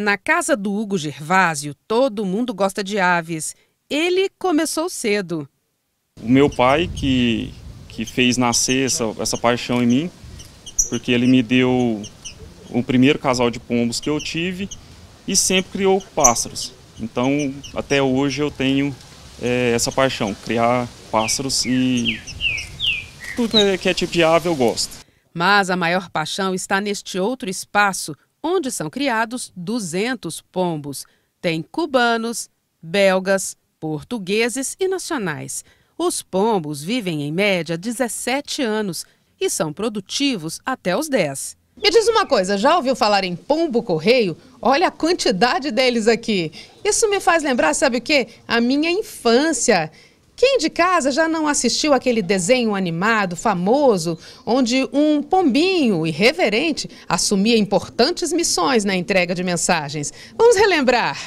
Na casa do Hugo Gervásio, todo mundo gosta de aves. Ele começou cedo. O meu pai que, que fez nascer essa, essa paixão em mim, porque ele me deu o primeiro casal de pombos que eu tive e sempre criou pássaros. Então, até hoje eu tenho é, essa paixão, criar pássaros e tudo que é tipo de ave eu gosto. Mas a maior paixão está neste outro espaço, onde são criados 200 pombos. Tem cubanos, belgas, portugueses e nacionais. Os pombos vivem em média 17 anos e são produtivos até os 10. Me diz uma coisa, já ouviu falar em pombo correio? Olha a quantidade deles aqui. Isso me faz lembrar, sabe o quê? A minha infância. Quem de casa já não assistiu aquele desenho animado famoso, onde um pombinho irreverente assumia importantes missões na entrega de mensagens? Vamos relembrar.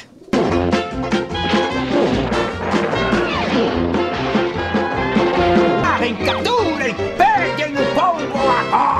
Arrancadura e peguem o pombo!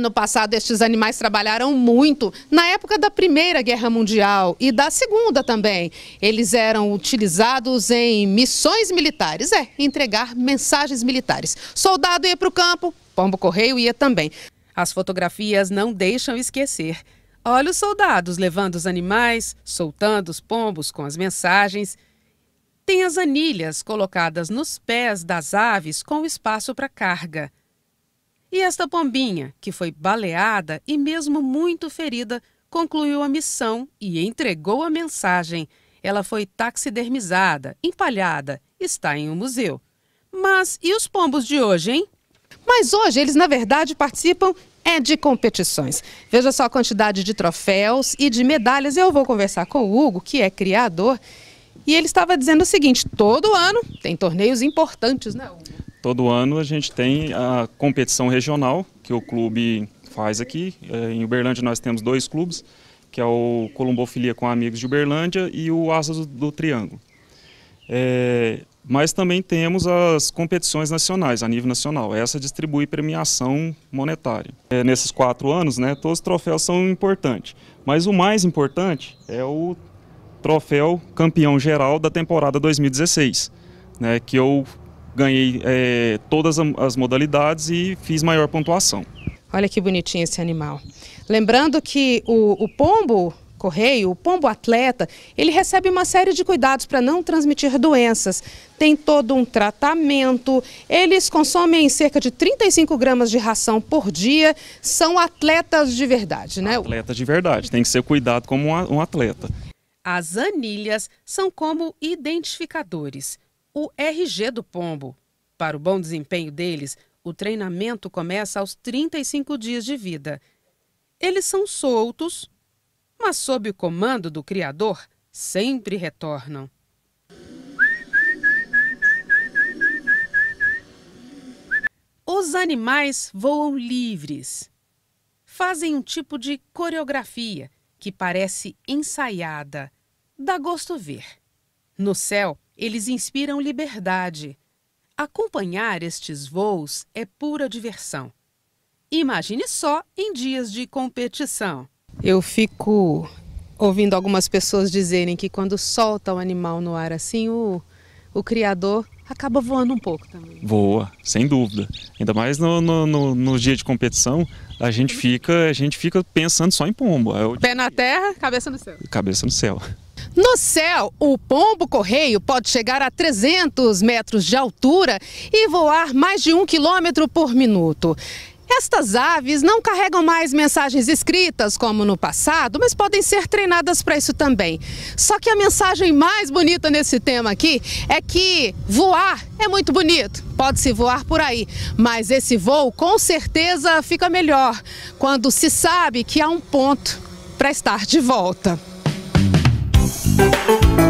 no passado estes animais trabalharam muito na época da Primeira Guerra Mundial e da Segunda também. Eles eram utilizados em missões militares, é, entregar mensagens militares. Soldado ia para o campo, pombo correio ia também. As fotografias não deixam esquecer. Olha os soldados levando os animais, soltando os pombos com as mensagens. Tem as anilhas colocadas nos pés das aves com espaço para carga. E esta pombinha, que foi baleada e mesmo muito ferida, concluiu a missão e entregou a mensagem. Ela foi taxidermizada, empalhada, está em um museu. Mas e os pombos de hoje, hein? Mas hoje eles, na verdade, participam é de competições. Veja só a quantidade de troféus e de medalhas. Eu vou conversar com o Hugo, que é criador, e ele estava dizendo o seguinte: todo ano tem torneios importantes, né, Hugo? Todo ano a gente tem a competição regional que o clube faz aqui. É, em Uberlândia nós temos dois clubes, que é o Colombofilia com Amigos de Uberlândia e o Asas do, Triângulo. É, mas também temos as competições nacionais, a nível nacional. Essa distribui premiação monetária. É, nesses quatro anos, né, todos os troféus são importantes. Mas o mais importante é o troféu campeão geral da temporada 2016, né, que eu ganhei é, todas as modalidades e fiz maior pontuação. Olha que bonitinho esse animal. Lembrando que o, o pombo correio, o pombo atleta, ele recebe uma série de cuidados para não transmitir doenças. Tem todo um tratamento, eles consomem cerca de 35 gramas de ração por dia, são atletas de verdade, né? Atleta de verdade, tem que ser cuidado como um atleta. As anilhas são como identificadores o RG do pombo. Para o bom desempenho deles, o treinamento começa aos 35 dias de vida. Eles são soltos, mas sob o comando do Criador, sempre retornam. Os animais voam livres. Fazem um tipo de coreografia que parece ensaiada. Dá gosto ver. No céu, eles inspiram liberdade. Acompanhar estes voos é pura diversão. Imagine só em dias de competição. Eu fico ouvindo algumas pessoas dizerem que quando solta o animal no ar assim, o, o criador acaba voando um pouco também. Voa, sem dúvida. Ainda mais no, no, no, no dia de competição, a gente fica, a gente fica pensando só em pombo. É Pé na terra, cabeça no céu. Cabeça no céu. No céu, o pombo correio pode chegar a 300 metros de altura e voar mais de um quilômetro por minuto. Estas aves não carregam mais mensagens escritas como no passado, mas podem ser treinadas para isso também. Só que a mensagem mais bonita nesse tema aqui é que voar é muito bonito, pode-se voar por aí, mas esse voo com certeza fica melhor quando se sabe que há um ponto para estar de volta. you.